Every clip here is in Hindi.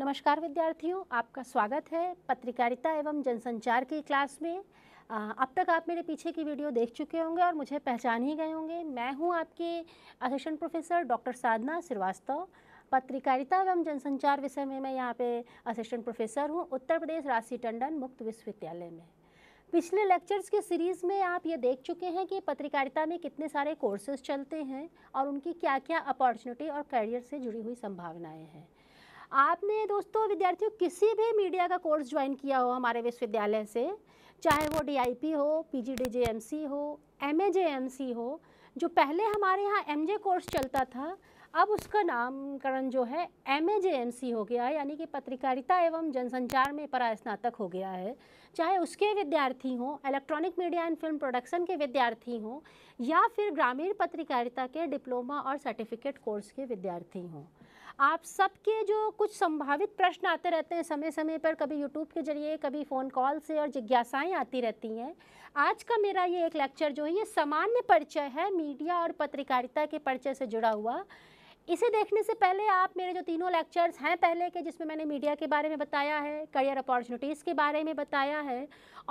नमस्कार विद्यार्थियों आपका स्वागत है पत्रकारिता एवं जनसंचार की क्लास में अब तक आप मेरे पीछे की वीडियो देख चुके होंगे और मुझे पहचान ही गए होंगे मैं हूं आपके assistant professor doctor Sadhana Srivastava पत्रकारिता एवं जनसंचार विषय में मैं यहाँ पे असिस्टेंट प्रोफेसर हूँ उत्तर प्रदेश राशि टंडन मुक्त विश्वविद्यालय में पिछले लेक्चर्स के सीरीज़ में आप ये देख चुके हैं कि पत्रकारिता में कितने सारे कोर्सेज चलते हैं और उनकी क्या क्या अपॉर्चुनिटी और करियर से जुड़ी हुई संभावनाएं हैं आपने दोस्तों विद्यार्थियों किसी भी मीडिया का कोर्स ज्वाइन किया हो हमारे विश्वविद्यालय से चाहे वो डीआईपी हो पीजीडीजेएमसी हो एमएजेएमसी हो जो पहले हमारे यहाँ एमजे कोर्स चलता था अब उसका नामकरण जो है एम हो गया है यानी कि पत्रकारिता एवं जनसंचार में परा स्नातक हो गया है चाहे उसके विद्यार्थी हों electronic media and film production के विद्यार्थी हों या फिर ग्रामीण पत्रकारिता के डिप्लोमा और सर्टिफिकेट कोर्स के विद्यार्थी हों आप सबके जो कुछ संभावित प्रश्न आते रहते हैं समय समय पर कभी यूट्यूब के जरिए कभी फ़ोन कॉल से और जिज्ञासाएँ आती रहती हैं आज का मेरा ये एक लेक्चर जो है ये सामान्य परिचय है मीडिया और पत्रकारिता के परिचय से जुड़ा हुआ इसे देखने से पहले आप मेरे जो तीनों लेक्चर्स हैं पहले के जिसमें मैंने मीडिया के बारे में बताया है करियर अपॉर्चुनिटीज़ के बारे में बताया है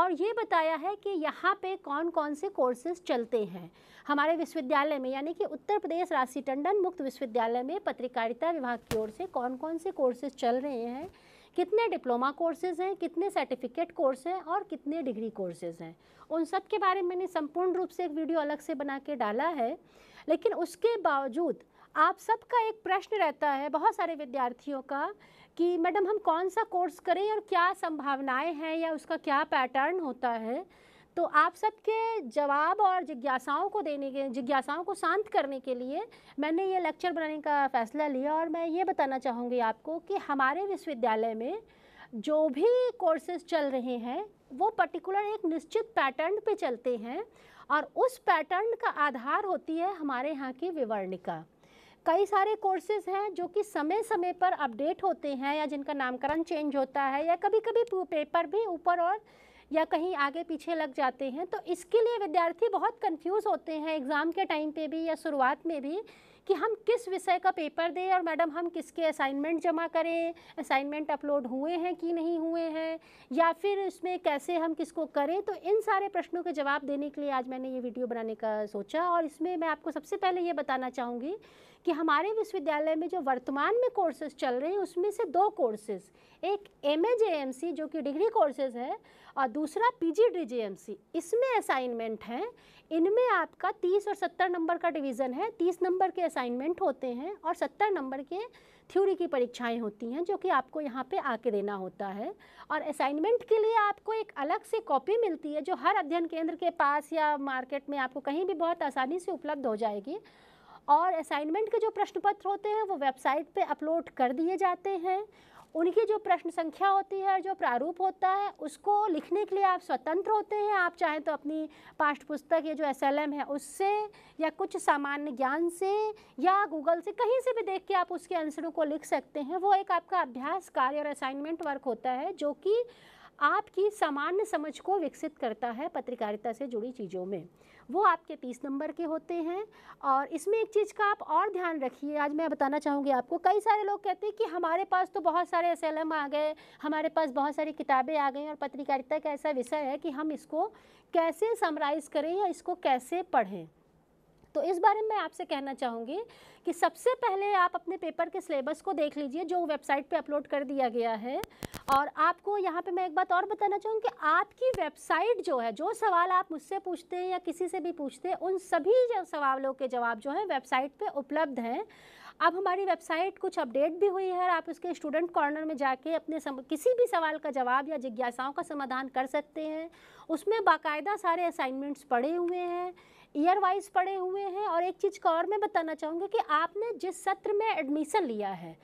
और ये बताया है कि यहाँ पे कौन कौन से कोर्सेज चलते हैं हमारे विश्वविद्यालय में यानी कि उत्तर प्रदेश राशि टंडन मुक्त विश्वविद्यालय में पत्रकारिता विभाग की ओर से कौन कौन से कोर्सेज चल रहे हैं कितने डिप्लोमा कोर्सेज हैं कितने सर्टिफिकेट कोर्स हैं और कितने डिग्री कोर्सेज हैं उन सब के बारे में मैंने संपूर्ण रूप से एक वीडियो अलग से बना के डाला है लेकिन उसके बावजूद आप सबका एक प्रश्न रहता है बहुत सारे विद्यार्थियों का कि मैडम हम कौन सा कोर्स करें और क्या संभावनाएं हैं या उसका क्या पैटर्न होता है तो आप सबके जवाब और जिज्ञासाओं को देने के जिज्ञासाओं को शांत करने के लिए मैंने ये लेक्चर बनाने का फ़ैसला लिया और मैं ये बताना चाहूँगी आपको कि हमारे विश्वविद्यालय में जो भी कोर्सेज चल रहे हैं वो पर्टिकुलर एक निश्चित पैटर्न पे चलते हैं और उस पैटर्न का आधार होती है हमारे यहाँ की विवरणिका कई सारे कोर्सेज हैं जो कि समय समय पर अपडेट होते हैं या जिनका नामकरण चेंज होता है या कभी कभी पेपर भी ऊपर और या कहीं आगे पीछे लग जाते हैं तो इसके लिए विद्यार्थी बहुत कंफ्यूज होते हैं एग्ज़ाम के टाइम पे भी या शुरुआत में भी कि हम किस विषय का पेपर दें और मैडम हम किसके असाइनमेंट जमा करें असाइनमेंट अपलोड हुए हैं कि नहीं हुए हैं या फिर इसमें कैसे हम किसको करें तो इन सारे प्रश्नों के जवाब देने के लिए आज मैंने ये वीडियो बनाने का सोचा और इसमें मैं आपको सबसे पहले ये बताना चाहूँगी कि हमारे विश्वविद्यालय में जो वर्तमान में कोर्सेज चल रहे हैं उसमें से दो कोर्सेज एक एम ए जो कि डिग्री कोर्सेज है और दूसरा पी जी डी इसमें असाइनमेंट हैं इनमें आपका 30 और 70 नंबर का डिवीज़न है 30 नंबर के असाइनमेंट होते हैं और 70 नंबर के थ्योरी की परीक्षाएं होती हैं जो कि आपको यहाँ पे आके देना होता है और असाइनमेंट के लिए आपको एक अलग से कॉपी मिलती है जो हर अध्ययन केंद्र के पास या मार्केट में आपको कहीं भी बहुत आसानी से उपलब्ध हो जाएगी और असाइनमेंट के जो प्रश्न पत्र होते हैं वो वेबसाइट पे अपलोड कर दिए जाते हैं उनकी जो प्रश्न संख्या होती है और जो प्रारूप होता है उसको लिखने के लिए आप स्वतंत्र होते हैं आप चाहें तो अपनी पाठ्य पुस्तक या जो एस है उससे या कुछ सामान्य ज्ञान से या गूगल से कहीं से भी देख के आप उसके आंसरों को लिख सकते हैं वो एक आपका अभ्यास कार्य और असाइनमेंट वर्क होता है जो कि आपकी सामान्य समझ को विकसित करता है पत्रकारिता से जुड़ी चीज़ों में वो आपके तीस नंबर के होते हैं और इसमें एक चीज़ का आप और ध्यान रखिए आज मैं बताना चाहूँगी आपको कई सारे लोग कहते हैं कि हमारे पास तो बहुत सारे एस आ गए हमारे पास बहुत सारी किताबें आ गई और पत्रकारिता का ऐसा विषय है कि हम इसको कैसे समराइज़ करें या इसको कैसे पढ़ें तो इस बारे में आपसे कहना चाहूँगी कि सबसे पहले आप अपने पेपर के सिलेबस को देख लीजिए जो वेबसाइट पे अपलोड कर दिया गया है और आपको यहाँ पे मैं एक बात और बताना चाहूँगी कि आपकी वेबसाइट जो है जो सवाल आप मुझसे पूछते हैं या किसी से भी पूछते हैं उन सभी सवालों के जवाब जो हैं वेबसाइट पर उपलब्ध हैं अब हमारी वेबसाइट कुछ अपडेट भी हुई है आप उसके स्टूडेंट कॉर्नर में जाके अपने सम, किसी भी सवाल का जवाब या जिज्ञासाओं का समाधान कर सकते हैं उसमें बाकायदा सारे असाइनमेंट्स पड़े हुए हैं ईयर वाइज पढ़े हुए हैं और एक चीज़ का और मैं बताना चाहूँगी कि आपने जिस सत्र में एडमिशन लिया है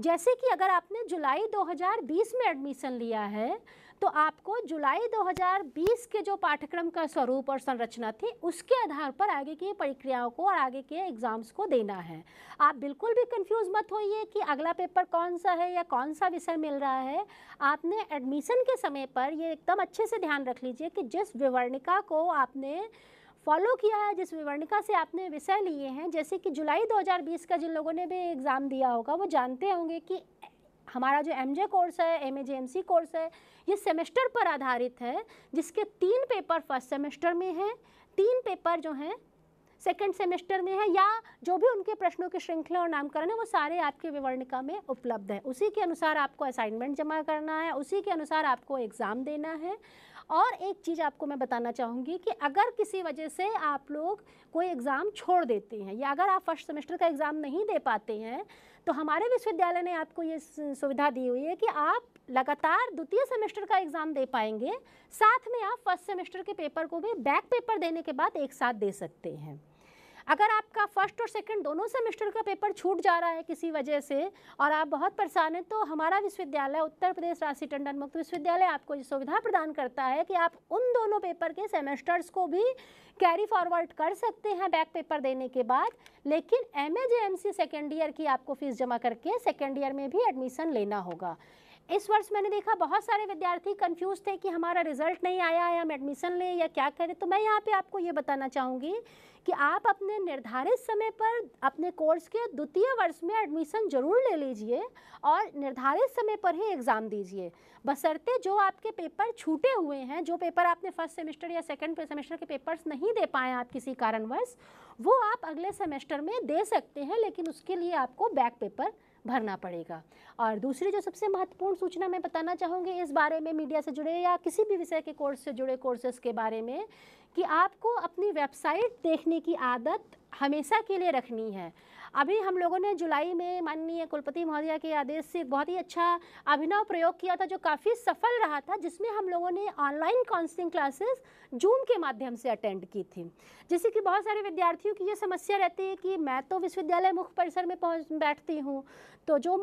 जैसे कि अगर आपने जुलाई 2020 में एडमिशन लिया है तो आपको जुलाई 2020 के जो पाठ्यक्रम का स्वरूप और संरचना थी उसके आधार पर आगे की प्रक्रियाओं को और आगे के एग्ज़ाम्स को देना है आप बिल्कुल भी कंफ्यूज मत होइए कि अगला पेपर कौन सा है या कौन सा विषय मिल रहा है आपने एडमिशन के समय पर ये एकदम अच्छे से ध्यान रख लीजिए कि जिस विवरणिका को आपने फॉलो किया है जिस विवरणिका से आपने विषय लिए हैं जैसे कि जुलाई 2020 का जिन लोगों ने भी एग्ज़ाम दिया होगा वो जानते होंगे कि हमारा जो एम कोर्स है एम ए कोर्स है ये सेमेस्टर पर आधारित है जिसके तीन पेपर फर्स्ट सेमेस्टर में हैं तीन पेपर जो हैं सेकेंड सेमेस्टर में है या जो भी उनके प्रश्नों की श्रृंखला और नामकरण है वो सारे आपके विवरणिका में उपलब्ध है उसी के अनुसार आपको असाइनमेंट जमा करना है उसी के अनुसार आपको एग्ज़ाम देना है और एक चीज़ आपको मैं बताना चाहूँगी कि अगर किसी वजह से आप लोग कोई एग्ज़ाम छोड़ देते हैं या अगर आप फर्स्ट सेमेस्टर का एग्ज़ाम नहीं दे पाते हैं तो हमारे विश्वविद्यालय ने आपको ये सुविधा दी हुई है कि आप लगातार द्वितीय सेमेस्टर का एग्ज़ाम दे पाएंगे साथ में आप फर्स्ट सेमेस्टर के पेपर को भी बैक पेपर देने के बाद एक साथ दे सकते हैं अगर आपका फर्स्ट और सेकंड दोनों सेमेस्टर का पेपर छूट जा रहा है किसी वजह से और आप बहुत परेशान हैं तो हमारा विश्वविद्यालय उत्तर प्रदेश राशि टंडन मुक्त विश्वविद्यालय आपको ये सुविधा प्रदान करता है कि आप उन दोनों पेपर के सेमेस्टर्स को भी कैरी फॉरवर्ड कर सकते हैं बैक पेपर देने के बाद लेकिन एम ए सेकेंड ईयर की आपको फ़ीस जमा करके सेकेंड ईयर में भी एडमिशन लेना होगा इस वर्ष मैंने देखा बहुत सारे विद्यार्थी कंफ्यूज थे कि हमारा रिजल्ट नहीं आया या हम एडमिशन लें या क्या करें तो मैं यहाँ पे आपको ये बताना चाहूँगी कि आप अपने निर्धारित समय पर अपने कोर्स के द्वितीय वर्ष में एडमिशन ज़रूर ले लीजिए और निर्धारित समय पर ही एग्ज़ाम दीजिए बसरते जो आपके पेपर छूटे हुए हैं जो पेपर आपने फर्स्ट सेमेस्टर या सेकेंड सेमेस्टर के पेपर्स नहीं दे पाए आप किसी कारणवश वो आप अगले सेमेस्टर में दे सकते हैं लेकिन उसके लिए आपको बैक पेपर भरना पड़ेगा और दूसरी जो सबसे महत्वपूर्ण सूचना मैं बताना चाहूँगी इस बारे में मीडिया से जुड़े या किसी भी विषय के कोर्स से जुड़े कोर्सेज़ के बारे में कि आपको अपनी वेबसाइट देखने की आदत हमेशा के लिए रखनी है अभी हम लोगों ने जुलाई में माननीय कुलपति महोदया के आदेश से बहुत ही अच्छा अभिनव प्रयोग किया था जो काफ़ी सफल रहा था जिसमें हम लोगों ने ऑनलाइन काउंसलिंग क्लासेस जूम के माध्यम से अटेंड की थी जैसे कि बहुत सारे विद्यार्थियों की ये समस्या रहती है कि मैं तो विश्वविद्यालय मुख्य परिसर में पहुँच बैठती हूँ तो जो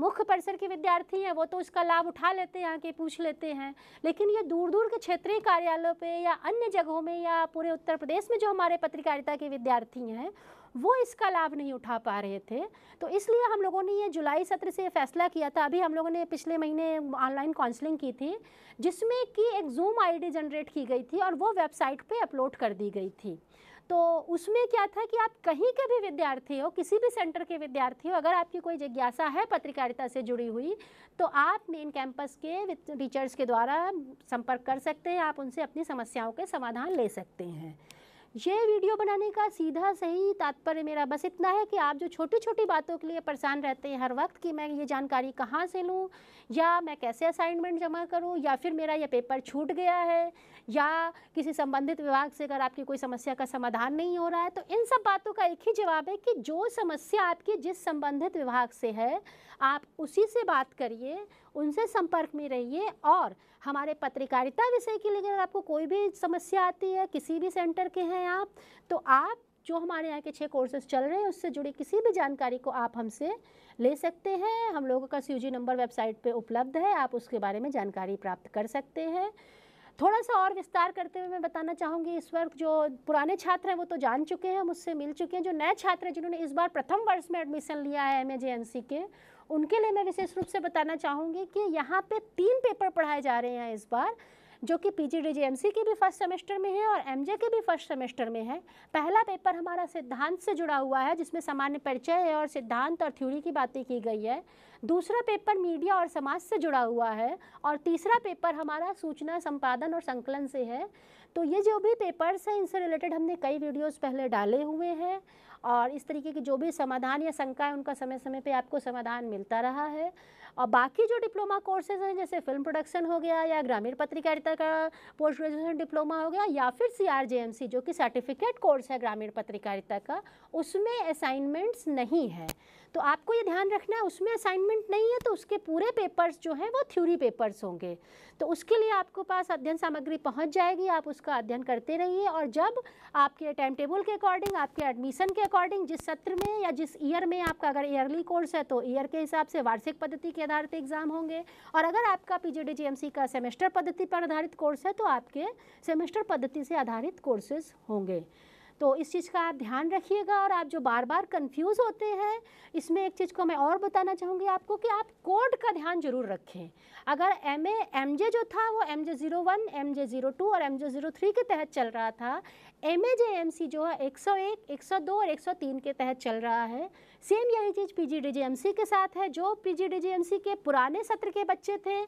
मुख्य परिसर के विद्यार्थी हैं वो तो इसका लाभ उठा लेते हैं आके पूछ लेते हैं लेकिन ये दूर दूर के क्षेत्रीय कार्यालयों पे या अन्य जगहों में या पूरे उत्तर प्रदेश में जो हमारे पत्रकारिता के विद्यार्थी हैं वो इसका लाभ नहीं उठा पा रहे थे तो इसलिए हम लोगों ने ये जुलाई सत्र से फैसला किया था अभी हम लोगों ने पिछले महीने ऑनलाइन काउंसलिंग की थी जिसमें कि एक जूम आईडी जनरेट की गई थी और वो वेबसाइट पे अपलोड कर दी गई थी तो उसमें क्या था कि आप कहीं के भी विद्यार्थी हो किसी भी सेंटर के विद्यार्थी हो अगर आपकी कोई जिज्ञासा है पत्रकारिता से जुड़ी हुई तो आप मेन कैंपस के टीचर्स के द्वारा संपर्क कर सकते हैं आप उनसे अपनी समस्याओं के समाधान ले सकते हैं ये वीडियो बनाने का सीधा सही तात्पर्य मेरा बस इतना है कि आप जो छोटी छोटी बातों के लिए परेशान रहते हैं हर वक्त कि मैं ये जानकारी कहाँ से लूँ या मैं कैसे असाइनमेंट जमा करूँ या फिर मेरा यह पेपर छूट गया है या किसी संबंधित विभाग से अगर आपकी कोई समस्या का समाधान नहीं हो रहा है तो इन सब बातों का एक ही जवाब है कि जो समस्या आपकी जिस संबंधित विभाग से है आप उसी से बात करिए उनसे संपर्क में रहिए और हमारे पत्रकारिता विषय के लिए अगर आपको कोई भी समस्या आती है किसी भी सेंटर के हैं आप तो आप जो हमारे यहाँ के छः कोर्सेज चल रहे हैं उससे जुड़ी किसी भी जानकारी को आप हमसे ले सकते हैं हम लोगों का सी नंबर वेबसाइट पर उपलब्ध है आप उसके बारे में जानकारी प्राप्त कर सकते हैं थोड़ा सा और विस्तार करते हुए मैं बताना चाहूँगी इस वक्त जो पुराने छात्र हैं वो तो जान चुके हैं मुझसे मिल चुके हैं जो नए छात्र हैं जिन्होंने इस बार प्रथम वर्ष में एडमिशन लिया है एम के उनके लिए मैं विशेष रूप से बताना चाहूँगी कि यहाँ पे तीन पेपर पढ़ाए जा रहे हैं इस बार जो कि पी जी के भी फर्स्ट सेमेस्टर में है और एम के भी फर्स्ट सेमेस्टर में है पहला पेपर हमारा सिद्धांत से जुड़ा हुआ है जिसमें सामान्य परिचय है और सिद्धांत और थ्योरी की बातें की गई है दूसरा पेपर मीडिया और समाज से जुड़ा हुआ है और तीसरा पेपर हमारा सूचना संपादन और संकलन से है तो ये जो भी पेपर्स हैं इनसे रिलेटेड हमने कई वीडियोस पहले डाले हुए हैं और इस तरीके की जो भी समाधान या शंका है उनका समय समय पे आपको समाधान मिलता रहा है और बाकी जो डिप्लोमा कोर्सेज हैं जैसे फिल्म प्रोडक्शन हो गया या ग्रामीण पत्रकारिता का पोस्ट ग्रेजुएशन डिप्लोमा हो गया या फिर सी जो कि सर्टिफिकेट कोर्स है ग्रामीण पत्रकारिता का उसमें असाइनमेंट्स नहीं है तो आपको ये ध्यान रखना है उसमें असाइनमेंट नहीं है तो उसके पूरे पेपर्स जो हैं वो थ्योरी पेपर्स होंगे तो उसके लिए आपको पास अध्ययन सामग्री पहुंच जाएगी आप उसका अध्ययन करते रहिए और जब आपके टाइम टेबल के अकॉर्डिंग आपके एडमिशन के अकॉर्डिंग जिस सत्र में या जिस ईयर में आपका अगर ईयरली कोर्स है तो ईयर के हिसाब से वार्षिक पद्धति के के आधारित एग्ज़ाम होंगे और अगर आपका पी का सेमेस्टर पद्धति पर आधारित कोर्स है तो आपके सेमेस्टर पद्धति से आधारित कोर्सेज होंगे तो इस चीज़ का आप ध्यान रखिएगा और आप जो बार बार कंफ्यूज होते हैं इसमें एक चीज़ को मैं और बताना चाहूँगी आपको कि आप कोड का ध्यान जरूर रखें अगर एम ए एम जो था वो M J zero one M J zero two और एम जे ज़ीरो थ्री के तहत चल रहा था एम जो है 101, 102 और 103 के तहत चल रहा है सेम यही चीज़ पी जी के साथ है जो पी जी के पुराने सत्र के बच्चे थे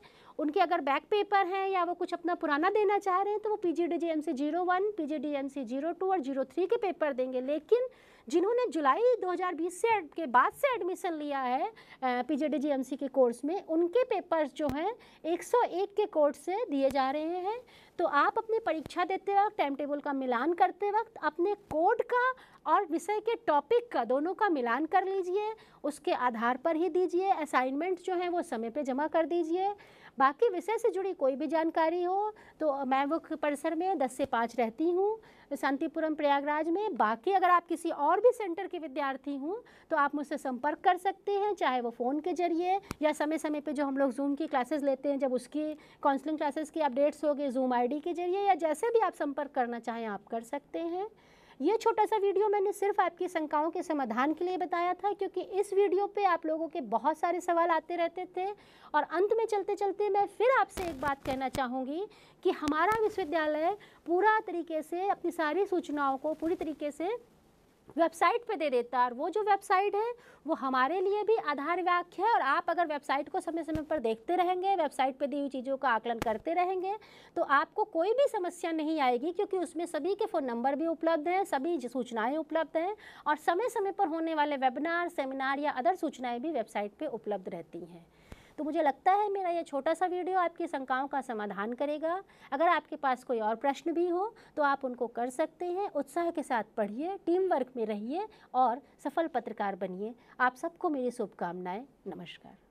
उनके अगर बैक पेपर हैं या वो कुछ अपना पुराना देना चाह रहे हैं तो वो P G D G M C zero one P G D M C zero two और जीरो थ्री के पेपर देंगे लेकिन जिन्होंने जुलाई 2020 से के बाद से एडमिशन लिया है पीजेडीजीएमसी के कोर्स में उनके पेपर्स जो हैं 101 के कोर्स से दिए जा रहे हैं तो आप अपनी परीक्षा देते वक्त टाइम टेबल का मिलान करते वक्त अपने कोड का और विषय के टॉपिक का दोनों का मिलान कर लीजिए उसके आधार पर ही दीजिए असाइनमेंट जो हैं वो समय पर जमा कर दीजिए बाकी विषय से जुड़ी कोई भी जानकारी हो तो मैं वो परिसर में दस से पाँच रहती हूँ शांतिपुरम प्रयागराज में बाकी अगर आप किसी और भी सेंटर के विद्यार्थी हूँ तो आप मुझसे संपर्क कर सकते हैं चाहे वो फ़ोन के जरिए या समय समय पे जो हम लोग जूम की क्लासेस लेते हैं जब उसकी काउंसलिंग क्लासेस की अपडेट्स हो गए जूम आईडी के जरिए या जैसे भी आप संपर्क करना चाहें आप कर सकते हैं ये छोटा सा वीडियो मैंने सिर्फ आपकी शंकाओं के समाधान के लिए बताया था क्योंकि इस वीडियो पे आप लोगों के बहुत सारे सवाल आते रहते थे और अंत में चलते चलते मैं फिर आपसे एक बात कहना चाहूँगी कि हमारा विश्वविद्यालय पूरा तरीके से अपनी सारी सूचनाओं को पूरी तरीके से वेबसाइट पे दे देता है और वो जो वेबसाइट है वो हमारे लिए भी आधार वाक्य है और आप अगर वेबसाइट को समय समय पर देखते रहेंगे वेबसाइट पे दी हुई चीज़ों का आकलन करते रहेंगे तो आपको कोई भी समस्या नहीं आएगी क्योंकि उसमें सभी के फ़ोन नंबर भी उपलब्ध हैं सभी सूचनाएँ उपलब्ध हैं और समय समय पर होने वाले वेबिनार सेमिनार या अदर सूचनाएँ भी वेबसाइट पर उपलब्ध रहती हैं तो मुझे लगता है मेरा ये छोटा सा वीडियो आपकी शंकाओं का समाधान करेगा अगर आपके पास कोई और प्रश्न भी हो तो आप उनको कर सकते हैं उत्साह के साथ पढ़िए टीम वर्क में रहिए और सफल पत्रकार बनिए आप सबको मेरी शुभकामनाएँ नमस्कार